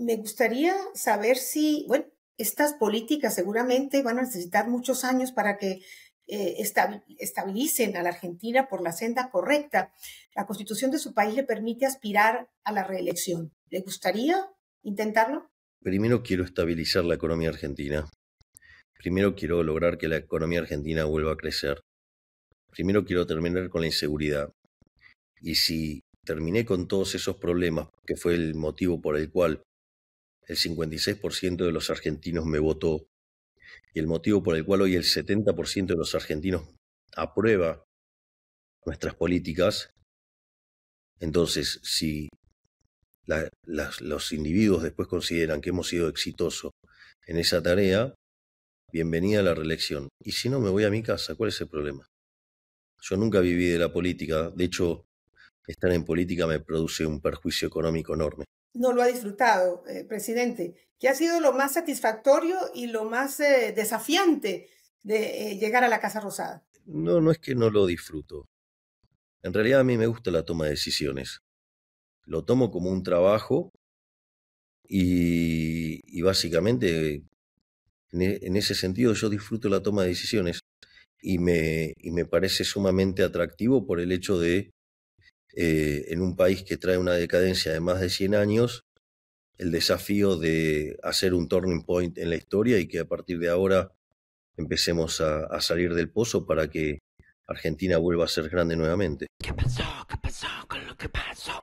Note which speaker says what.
Speaker 1: me gustaría saber si, bueno, estas políticas seguramente van a necesitar muchos años para que eh, estabilicen a la Argentina por la senda correcta. La constitución de su país le permite aspirar a la reelección. ¿Le gustaría intentarlo?
Speaker 2: Primero quiero estabilizar la economía argentina. Primero quiero lograr que la economía argentina vuelva a crecer. Primero quiero terminar con la inseguridad. Y si terminé con todos esos problemas, que fue el motivo por el cual el 56% de los argentinos me votó y el motivo por el cual hoy el 70% de los argentinos aprueba nuestras políticas, entonces si los individuos después consideran que hemos sido exitosos en esa tarea, bienvenida a la reelección. Y si no, me voy a mi casa, ¿cuál es el problema? Yo nunca viví de la política, de hecho, estar en política me produce un perjuicio económico enorme
Speaker 1: no lo ha disfrutado, eh, presidente? ¿Qué ha sido lo más satisfactorio y lo más eh, desafiante de eh, llegar a la Casa Rosada?
Speaker 2: No, no es que no lo disfruto. En realidad a mí me gusta la toma de decisiones. Lo tomo como un trabajo y, básicamente en, e, en, ese sentido yo disfruto la toma de decisiones y me, y me parece sumamente atractivo por el hecho de eh, en un país que trae una decadencia de más de 100 años, el desafío de hacer un turning point en la historia y que a partir de ahora empecemos a, salir del pozo para que Argentina vuelva a ser grande nuevamente. ¿Qué